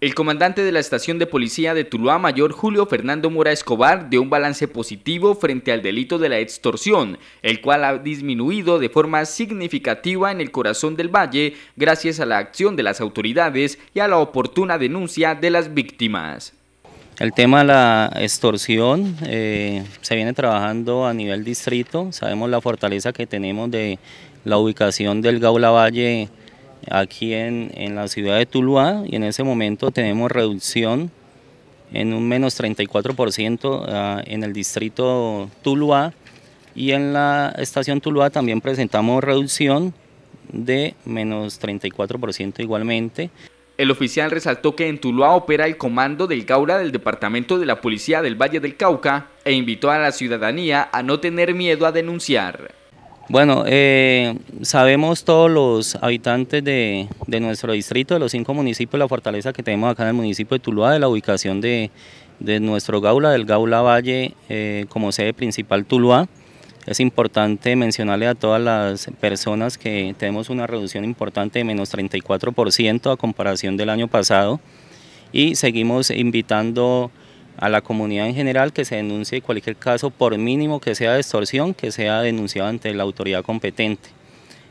El comandante de la estación de policía de Tuluá Mayor, Julio Fernando Mora Escobar, dio un balance positivo frente al delito de la extorsión, el cual ha disminuido de forma significativa en el corazón del valle gracias a la acción de las autoridades y a la oportuna denuncia de las víctimas. El tema de la extorsión eh, se viene trabajando a nivel distrito, sabemos la fortaleza que tenemos de la ubicación del Gaula Valle aquí en, la ciudad de Tuluá y en ese momento tenemos reducción en un menos 34% ah, en el distrito Tuluá y en la estación Tuluá también presentamos reducción de menos 34% igualmente. El oficial resaltó que en Tuluá opera el comando del Gaura del Departamento de la Policía del Valle del Cauca e invitó a la ciudadanía a no tener miedo a denunciar. Bueno, eh, sabemos todos los habitantes de, nuestro distrito, de los cinco municipios, la fortaleza que tenemos acá en el municipio de Tuluá, de la ubicación de, nuestro Gaula, del Gaula Valle eh, como sede principal Tuluá. Es importante mencionarle a todas las personas que tenemos una reducción importante de menos 34% a comparación del año pasado y seguimos invitando a la comunidad en general que se denuncie cualquier caso, por mínimo que sea de extorsión, que sea denunciado ante la autoridad competente.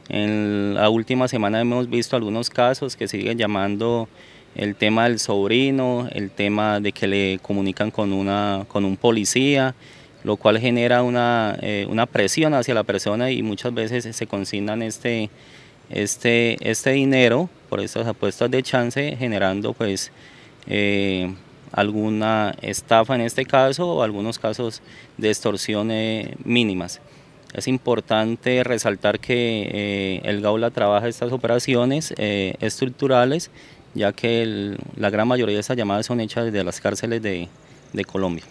En la última semana hemos visto algunos casos que siguen llamando el tema del sobrino, el tema de que le comunican con, una, con un policía, lo cual genera una, eh, presión hacia la persona y muchas veces se consignan este, este, este dinero por estas apuestas de chance generando pues... Eh, alguna estafa en este caso o algunos casos de extorsiones mínimas. Es importante resaltar que eh, el Gaula trabaja estas operaciones eh, estructurales, ya que la gran mayoría de estas llamadas son hechas desde las cárceles de Colombia.